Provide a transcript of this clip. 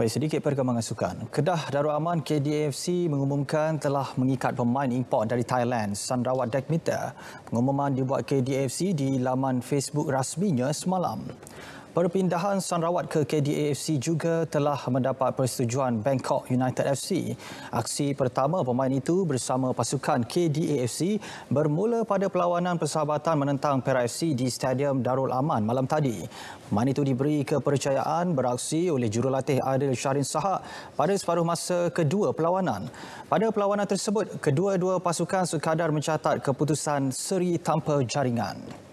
Baik, sedikit perkembangan sukan. Kedah Darul Aman KDFC mengumumkan telah mengikat pemain import dari Thailand, Sandrawat Dekmita. Pengumuman dibuat KDFC di laman Facebook rasminya semalam. Perpindahan Sanrawat ke KDAFC juga telah mendapat persetujuan Bangkok United FC. Aksi pertama pemain itu bersama pasukan KDAFC bermula pada perlawanan persahabatan menentang Perak FC di Stadium Darul Aman malam tadi. Pemain itu diberi kepercayaan beraksi oleh jurulatih Adil Syarin Sahak pada separuh masa kedua perlawanan. Pada perlawanan tersebut, kedua-dua pasukan sekadar mencatat keputusan seri tanpa jaringan.